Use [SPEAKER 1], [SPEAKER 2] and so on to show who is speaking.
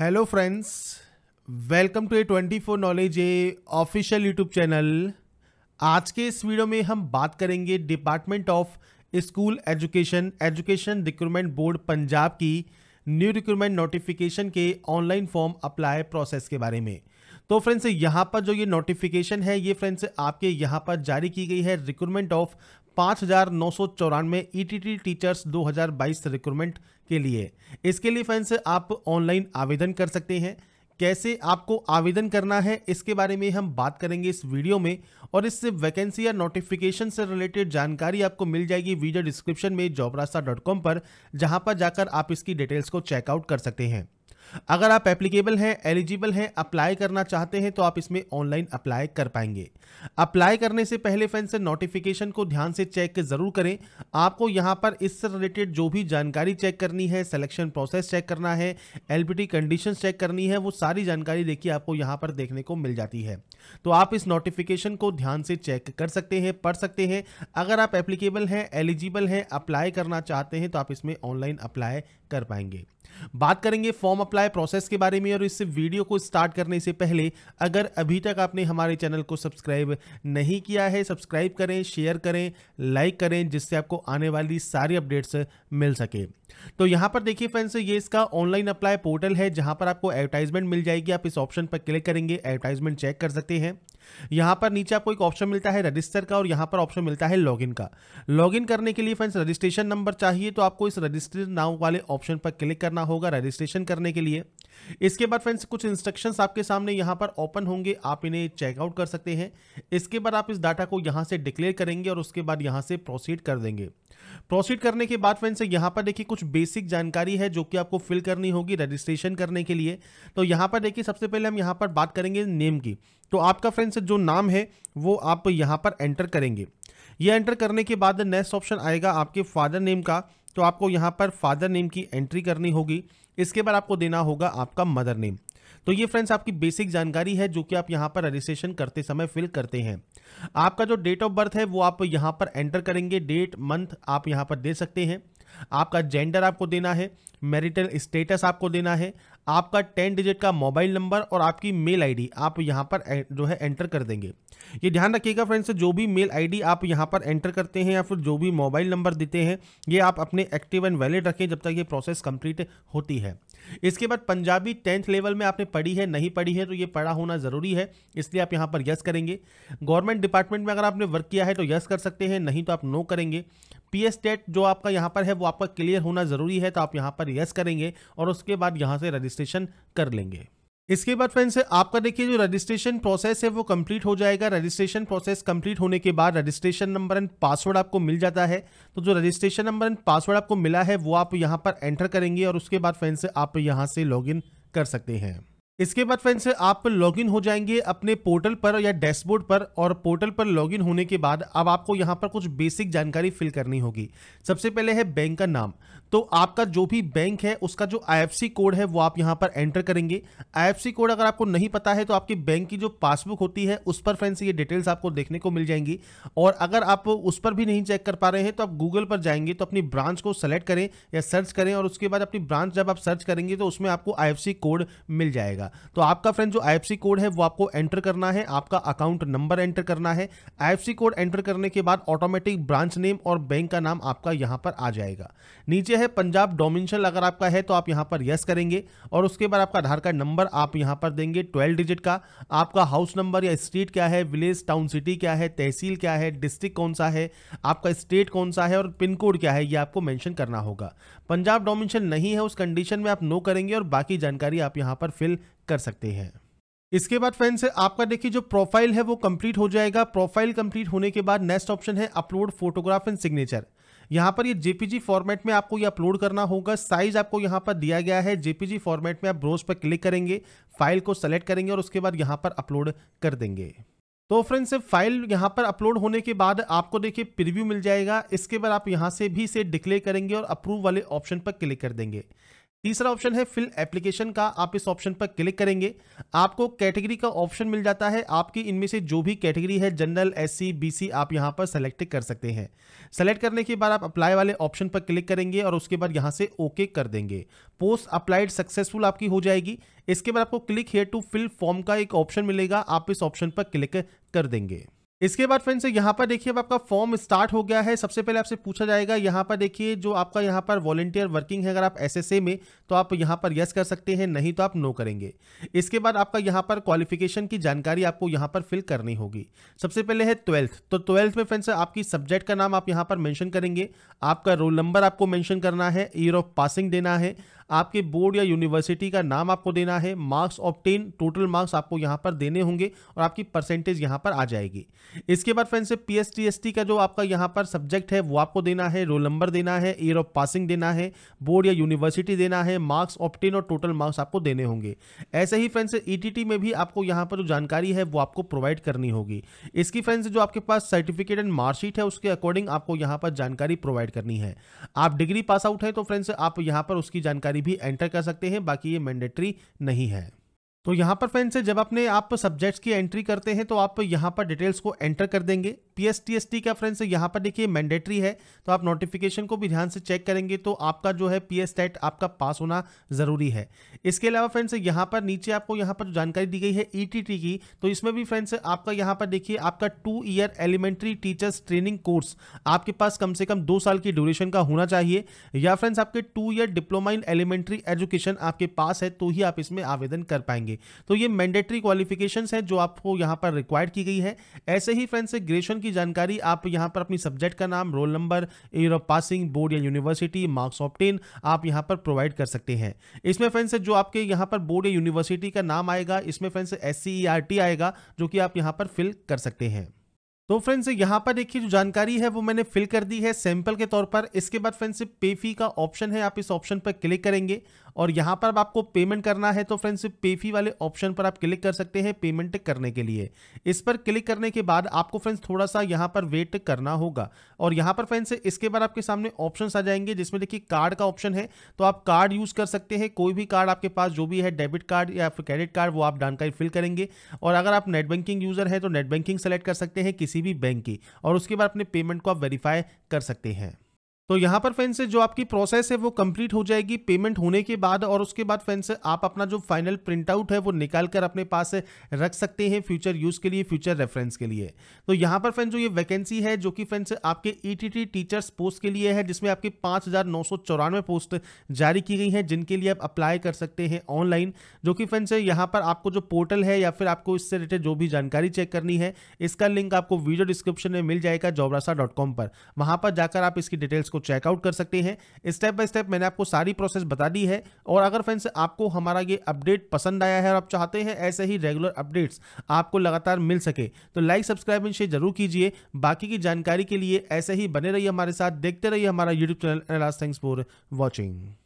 [SPEAKER 1] hello friends welcome to A twenty four knowledge A official YouTube channel आज के इस video में हम बात करेंगे department of school education education recruitment board Punjab की न्यू रिक्रूटमेंट नोटिफिकेशन के ऑनलाइन फॉर्म अप्लाई प्रोसेस के बारे में तो फ्रेंड्स यहाँ पर जो ये नोटिफिकेशन है ये फ्रेंड्स आपके यहाँ पर जारी की गई है रिक्रूटमेंट ऑफ पाँच हज़ार नौ सौ चौरानवे ई टीचर्स 2022 रिक्रूटमेंट के लिए इसके लिए फैंस आप ऑनलाइन आवेदन कर सकते हैं कैसे आपको आवेदन करना है इसके बारे में हम बात करेंगे इस वीडियो में और इससे वैकेंसी या नोटिफिकेशन से रिलेटेड जानकारी आपको मिल जाएगी वीडियो डिस्क्रिप्शन में जॉबरास्ता पर जहां पर जाकर आप इसकी डिटेल्स को चेकआउट कर सकते हैं अगर आप एप्लीकेबल हैं एलिजिबल हैं अप्लाई करना चाहते हैं तो आप इसमें ऑनलाइन अप्लाई कर पाएंगे अप्लाई करने से पहले फ्रेंड्स नोटिफिकेशन को ध्यान से चेक ज़रूर करें आपको यहाँ पर इससे रिलेटेड जो भी जानकारी चेक करनी है सिलेक्शन प्रोसेस चेक करना है एल कंडीशन चेक करनी है वो सारी जानकारी देखिए आपको यहाँ पर देखने को मिल जाती है तो आप इस नोटिफिकेशन को ध्यान से चेक कर सकते हैं पढ़ सकते हैं अगर आप एप्लीकेबल हैं एलिजिबल हैं अप्लाई करना चाहते हैं तो आप इसमें ऑनलाइन अप्लाई कर पाएंगे बात करेंगे फॉर्म अप्लाई प्रोसेस के बारे में और इस वीडियो को स्टार्ट करने से पहले अगर अभी तक आपने हमारे चैनल को सब्सक्राइब नहीं किया है सब्सक्राइब करें शेयर करें लाइक करें जिससे आपको आने वाली सारी अपडेट्स मिल सके तो यहां पर देखिए फ्रेंड्स ये इसका ऑनलाइन अप्लाई पोर्टल है जहां पर आपको एडवर्टाइजमेंट मिल जाएगी आप इस ऑप्शन पर क्लिक करेंगे एडवर्टाइजमेंट चेक कर सकते हैं यहां पर नीचे आपको एक ऑप्शन मिलता है रजिस्टर का और यहां पर ऑप्शन मिलता है लॉगिन का लॉगिन करने के लिए फ्रेंड्स रजिस्ट्रेशन नंबर चाहिए तो आपको इस रजिस्टर नाउ वाले ऑप्शन पर क्लिक करना होगा रजिस्ट्रेशन करने के लिए इसके बाद फ्रेंड्स कुछ इंस्ट्रक्शंस आपके सामने यहाँ पर ओपन होंगे आप इन्हें चेकआउट कर सकते हैं इसके बाद आप इस डाटा को यहाँ से डिक्लेयर करेंगे और उसके बाद यहाँ से प्रोसीड कर देंगे प्रोसीड करने के बाद फ्रेंड्स यहाँ पर देखिए कुछ बेसिक जानकारी है जो कि आपको फिल करनी होगी रजिस्ट्रेशन करने के लिए तो यहां पर देखिए सबसे पहले हम यहाँ पर बात करेंगे नेम की तो आपका फ्रेंड्स जो नाम है वो आप यहाँ पर एंटर करेंगे ये एंटर करने के बाद नेक्स्ट ऑप्शन आएगा आपके फादर नेम का तो आपको यहाँ पर फादर नेम की एंट्री करनी होगी इसके बाद आपको देना होगा आपका मदर नेम तो ये फ्रेंड्स आपकी बेसिक जानकारी है जो कि आप यहाँ पर रजिस्ट्रेशन करते समय फिल करते हैं आपका जो डेट ऑफ बर्थ है वो आप यहाँ पर एंटर करेंगे डेट मंथ आप यहाँ पर दे सकते हैं आपका जेंडर आपको देना है मैरिटल स्टेटस आपको देना है आपका टेन डिजिट का मोबाइल नंबर और आपकी मेल आईडी आप यहाँ पर जो है एंटर कर देंगे ये ध्यान रखिएगा फ्रेंड्स जो भी मेल आईडी आप यहाँ पर एंटर करते हैं या फिर जो भी मोबाइल नंबर देते हैं ये आप अपने एक्टिव एंड वैलिड रखें जब तक ये प्रोसेस कंप्लीट होती है इसके बाद पंजाबी टेंथ लेवल में आपने पढ़ी है नहीं पढ़ी है तो ये पढ़ा होना ज़रूरी है इसलिए आप यहाँ पर यस करेंगे गवर्नमेंट डिपार्टमेंट में अगर आपने वर्क किया है तो यस कर सकते हैं नहीं तो आप नो करेंगे पी एस डेट जो आपका यहाँ पर है वो आपका क्लियर होना ज़रूरी है तो आप यहाँ पर यस करेंगे और उसके बाद यहाँ से रजिस्ट्रेशन कर लेंगे इसके बाद फ्रेंड्स आपका देखिए जो रजिस्ट्रेशन प्रोसेस है वो कंप्लीट हो जाएगा रजिस्ट्रेशन प्रोसेस कंप्लीट होने के बाद रजिस्ट्रेशन नंबर एंड पासवर्ड आपको मिल जाता है तो जो रजिस्ट्रेशन नंबर एंड पासवर्ड आपको मिला है वो आप यहाँ पर एंटर करेंगे और उसके बाद फ्रेंड्स आप यहाँ से लॉगिन कर सकते हैं इसके बाद फ्रेंड्स आप लॉगिन हो जाएंगे अपने पोर्टल पर या डैशबोर्ड पर और पोर्टल पर लॉगिन होने के बाद अब आपको यहाँ पर कुछ बेसिक जानकारी फिल करनी होगी सबसे पहले है बैंक का नाम तो आपका जो भी बैंक है उसका जो आई कोड है वो आप यहाँ पर एंटर करेंगे आई कोड अगर आपको नहीं पता है तो आपकी बैंक की जो पासबुक होती है उस पर फ्रेंड्स ये डिटेल्स आपको देखने को मिल जाएंगी और अगर आप उस पर भी नहीं चेक कर पा रहे हैं तो आप गूगल पर जाएंगे तो अपनी ब्रांच को सेलेक्ट करें या सर्च करें और उसके बाद अपनी ब्रांच जब आप सर्च करेंगे तो उसमें आपको आई कोड मिल जाएगा तो आपका फ्रेंड जो आई कोड है वो आपको एंटर करना है आपका अकाउंट नंबर एंटर करना है आई कोड एंटर करने के बाद ऑटोमेटिक ब्रांच नेम और बैंक का नाम आपका यहाँ पर आ जाएगा नीचे है है पंजाब डोमिनशल अगर आपका है तो आप यहां पर यस करेंगे और उसके बाद आपका आधार कार्ड नंबर आप यहां पर देंगे ट्वेल्व डिजिट का आपका हाउस नंबर या स्ट्रीट क्या है विलेज टाउन सिटी क्या है तहसील क्या है डिस्ट्रिक्ट कौन सा है आपका स्टेट कौन सा है और पिन कोड क्या है ये आपको मैंशन करना होगा पंजाब डोमिनशल नहीं है उस कंडीशन में आप नो करेंगे और बाकी जानकारी आप यहाँ पर फिल कर सकते हैं इसके बाद फ्रेंड्स आपका देखिए जो प्रोफाइल है वो कंप्लीट हो जाएगा प्रोफाइल कंप्लीट होने के बाद नेक्स्ट ऑप्शन है अपलोड फोटोग्राफ एंड सिग्नेचर यहाँ पर ये जेपीजी फॉर्मेट में आपको ये अपलोड करना होगा साइज आपको यहाँ पर दिया गया है जेपीजी फॉर्मेट में आप ब्रोज पर क्लिक करेंगे फाइल को सेलेक्ट करेंगे और उसके बाद यहाँ पर अपलोड कर देंगे तो फ्रेंड्स फाइल यहाँ पर अपलोड होने के बाद आपको देखिए प्रीव्यू मिल जाएगा इसके बाद आप यहाँ से भी इसे डिक्लेयर करेंगे और अप्रूव वाले ऑप्शन पर क्लिक कर देंगे तीसरा ऑप्शन है फिल एप्लीकेशन का आप इस ऑप्शन पर क्लिक करेंगे आपको कैटेगरी का ऑप्शन मिल जाता है आपकी इनमें से जो भी कैटेगरी है जनरल एससी बीसी आप यहां पर सेलेक्ट कर सकते हैं सेलेक्ट करने के बाद आप अप्लाई वाले ऑप्शन पर क्लिक करेंगे और उसके बाद यहां से ओके कर देंगे पोस्ट अप्लाइड सक्सेसफुल आपकी हो जाएगी इसके बाद आपको click here to fill form का एक ऑप्शन मिलेगा आप इस ऑप्शन पर क्लिक कर देंगे इसके बाद फ्रेंड्स यहाँ पर देखिए अब आपका फॉर्म स्टार्ट हो गया है सबसे पहले आपसे पूछा जाएगा यहाँ पर देखिए जो आपका यहाँ पर वॉलेंटियर वर्किंग है अगर आप एसएसए में तो आप यहाँ पर यस कर सकते हैं नहीं तो आप नो करेंगे इसके बाद आपका यहाँ पर क्वालिफिकेशन की जानकारी आपको यहाँ पर फिल करनी होगी सबसे पहले है ट्वेल्थ तो ट्वेल्थ में फ्रेंड्स आपकी सब्जेक्ट का नाम आप यहाँ पर मैंशन करेंगे आपका रोल नंबर आपको मैंशन करना है ईयर ऑफ पासिंग देना है आपके बोर्ड या यूनिवर्सिटी का नाम आपको देना है मार्क्स ऑप्टेन टोटल मार्क्स आपको यहाँ पर देने होंगे और आपकी परसेंटेज यहाँ पर आ जाएगी इसके बाद friends P S T S T का जो आपका यहाँ पर सब्जेक्ट है वो आपको देना है रोल नंबर देना है ईयर ऑफ पासिंग देना है बोर्ड या यूनिवर्सिटी देना है मार्क्स ऑप्टेन और टोटल मार्क्स आपको देने होंगे ऐसे ही फ्रेंड्स ई e में भी आपको यहाँ पर जो जानकारी है वो आपको प्रोवाइड करनी होगी इसकी फ्रेंड्स जो आपके पास सर्टिफिकेट एंड मार्कशीट है उसके अकॉर्डिंग आपको यहाँ पर जानकारी प्रोवाइड करनी है आप डिग्री पास आउट है तो फ्रेंड्स आप यहाँ पर उसकी जानकारी भी एंटर कर सकते हैं बाकी ये मैंडेटरी नहीं है तो यहाँ पर फ्रेंड्स जब अपने आप सब्जेक्ट्स की एंट्री करते हैं तो आप यहाँ पर डिटेल्स को एंटर कर देंगे P S T S T का फ्रेंड्स यहाँ पर देखिए मैंडेटरी है तो आप नोटिफिकेशन को भी ध्यान से चेक करेंगे तो आपका जो है पी एस टेट आपका पास होना ज़रूरी है इसके अलावा फ्रेंड्स यहाँ पर नीचे आपको यहाँ पर जानकारी दी गई है ई टी टी की तो इसमें भी फ्रेंड्स आपका यहाँ पर देखिए आपका two year elementary teachers training course आपके पास कम से कम दो साल की ड्यूरेशन का होना चाहिए या फ्रेंड्स आपके two year diploma in elementary education आपके पास है तो ही आप इसमें आवेदन कर पाएंगे जाएंगे तो ये मैंडेटरी क्वालिफिकेशंस हैं जो आपको यहाँ पर रिक्वायर्ड की गई है ऐसे ही फ्रेंड्स ग्रेजुएशन की जानकारी आप यहाँ पर अपनी सब्जेक्ट का नाम roll number year of passing board या यूनिवर्सिटी मार्क्स ऑप्टेन आप यहाँ पर प्रोवाइड कर सकते हैं इसमें फ्रेंड्स जो आपके यहाँ पर बोर्ड या यूनिवर्सिटी का नाम आएगा इसमें फ्रेंड्स एस सी आएगा जो कि आप यहाँ पर फिल कर सकते हैं तो फ्रेंड्स यहाँ पर देखिए जो जानकारी है वो मैंने फिल कर दी है सैंपल के तौर पर इसके बाद फ्रेंड्स पे फी का ऑप्शन है आप इस ऑप्शन पर क्लिक करेंगे और यहाँ पर आपको पेमेंट करना है तो फ्रेंड्स पेफी वाले ऑप्शन पर आप क्लिक कर सकते हैं पेमेंट करने के लिए इस पर क्लिक करने के बाद आपको फ्रेंड्स थोड़ा सा यहाँ पर वेट करना होगा और यहाँ पर फ्रेंड्स इसके बाद आपके सामने ऑप्शन आ जाएंगे जिसमें देखिए कार्ड का ऑप्शन है तो आप कार्ड यूज कर सकते हैं कोई भी कार्ड आपके पास जो भी है डेबिट कार्ड या फिर क्रेडिट कार्ड वो आप जानकारी फिल करेंगे और अगर आप नेट बैंकिंग यूजर है तो नेट बैंकिंग सेलेक्ट कर सकते हैं किसी भी बैंक की और उसके बाद अपने पेमेंट को आप वेरीफाई कर सकते हैं तो यहाँ पर फ्रेंड्स जो आपकी प्रोसेस है वो कंप्लीट हो जाएगी पेमेंट होने के बाद और उसके बाद फ्रेंड्स आप अपना जो फाइनल प्रिंटआउट है वो निकाल कर अपने पास रख सकते हैं फ्यूचर यूज़ के लिए फ्यूचर रेफरेंस के लिए तो यहाँ पर फ्रेंड्स जो ये वैकेंसी है जो कि फ्रेंड्स आपके ई टीचर्स पोस्ट के लिए है जिसमें आपकी पाँच पोस्ट जारी की गई हैं जिनके लिए आप अप्लाई कर सकते हैं ऑनलाइन जो कि फ्रेंड्स यहाँ पर आपको जो पोर्टल है या फिर आपको इससे रिलेटेड जो भी जानकारी चेक करनी है इसका लिंक आपको वीडियो डिस्क्रिप्शन में मिल जाएगा जॉबरासा पर वहाँ पर जाकर आप इसकी डिटेल्स इसको चेकआउट कर सकते हैं स्टेप बाय स्टेप मैंने आपको सारी प्रोसेस बता दी है और अगर फ्रेंड्स आपको हमारा ये अपडेट पसंद आया है और आप चाहते हैं ऐसे ही रेगुलर अपडेट्स आपको लगातार मिल सके तो लाइक सब्सक्राइब एंड शेयर जरूर कीजिए बाकी की जानकारी के लिए ऐसे ही बने रहिए हमारे साथ देखते रहिए हमारा YouTube channel thanks for watching